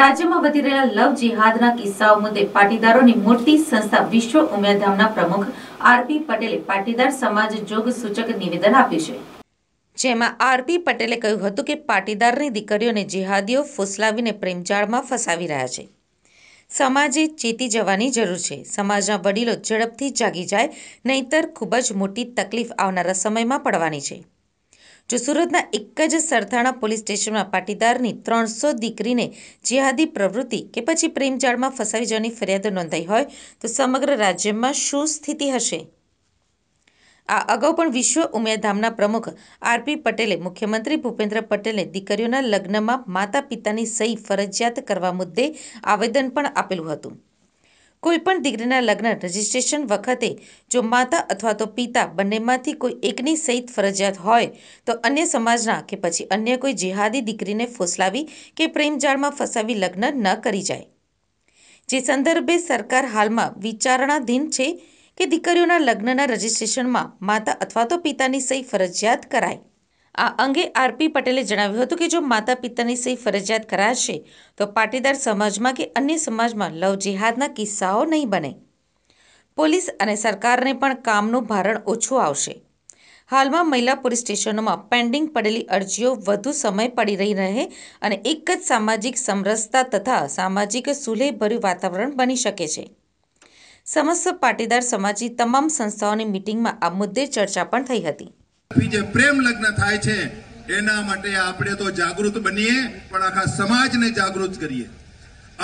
રાજ્યમાં વધી રહેલા લવ જિહાદના કિસ્સાઓ મુદ્દે પાટીદારોની મોટી સંસ્થા વિશ્વ ઉમિયાધામના પ્રમુખ આરપી પટેલે પાટીદાર સમાજ જોગ સૂચક નિવેદન આપ્યું છે જેમાં આરપી પટેલે કહ્યું હતું કે પાટીદારની દીકરીઓને જિહાદીઓ ફૂસલાવીને પ્રેમજાળમાં ફસાવી રહ્યા છે સમાજે ચેતી જવાની જરૂર છે સમાજના વડીલો ઝડપથી જાગી જાય નહીતર ખૂબ જ મોટી તકલીફ આવનારા સમયમાં પડવાની છે જો સુરતના એક જ સરથાણા પોલીસ સ્ટેશનમાં પાટીદારની ત્રણસો દીકરીને જેહાદી પ્રવૃત્તિ કે પછી પ્રેમજાળમાં ફસાવી જવાની ફરિયાદ નોંધાઈ હોય તો સમગ્ર રાજ્યમાં શું સ્થિતિ હશે આ અગાઉ પણ વિશ્વ ઉમિયાધામના પ્રમુખ આરપી પટેલે મુખ્યમંત્રી ભૂપેન્દ્ર પટેલને દીકરીઓના લગ્નમાં માતા પિતાની સહી ફરજિયાત કરવા મુદ્દે આવેદન પણ આપેલું હતું કોઈપણ દીકરીના લગ્ન રજિસ્ટ્રેશન વખતે જો માતા અથવા તો પિતા બંનેમાંથી કોઈ એકની સહિત ફરજિયાત હોય તો અન્ય સમાજના કે પછી અન્ય કોઈ જેહાદી દીકરીને ફોસલાવી કે પ્રેમજાળમાં ફસાવી લગ્ન ન કરી જાય જે સંદર્ભે સરકાર હાલમાં વિચારણાધીન છે કે દીકરીઓના લગ્નના રજિસ્ટ્રેશનમાં માતા અથવા તો પિતાની સહી ફરજિયાત કરાય આ અંગે આરપી પટેલે જણાવ્યું હતું કે જો માતા પિતાની સહી ફરજિયાત કરાશે તો પાટીદાર સમાજમાં કે અન્ય સમાજમાં લવ જિહાદના કિસ્સાઓ નહીં બને પોલીસ અને સરકારને પણ કામનું ભારણ ઓછું આવશે હાલમાં મહિલા પોલીસ સ્ટેશનોમાં પેન્ડિંગ પડેલી અરજીઓ વધુ સમય પડી રહી રહે અને એક જ સામાજિક સમરસતા તથા સામાજિક સુલેભર્યું વાતાવરણ બની શકે છે સમસ્ત પાટીદાર સમાજની તમામ સંસ્થાઓની મિટિંગમાં આ મુદ્દે ચર્ચા પણ થઈ હતી જે પ્રેમ લગ્ન થાય છે એના માટે આપણે તો જાગૃત બનીએ પણ આખા સમાજને જાગૃત કરીએ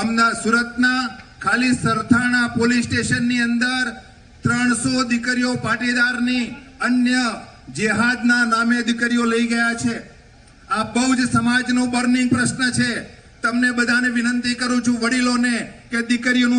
અમના સુરતના ખાલી સરથાણા પોલીસ સ્ટેશનની અંદર ત્રણસો દીકરીઓ પાટીદારની અન્ય જેહાદના નામે દીકરીઓ લઈ ગયા છે આ બહુ જ સમાજનો બર્નિંગ પ્રશ્ન છે તમને બધાને વિનંતી કરું છું વડીલોને કે દીકરીઓનું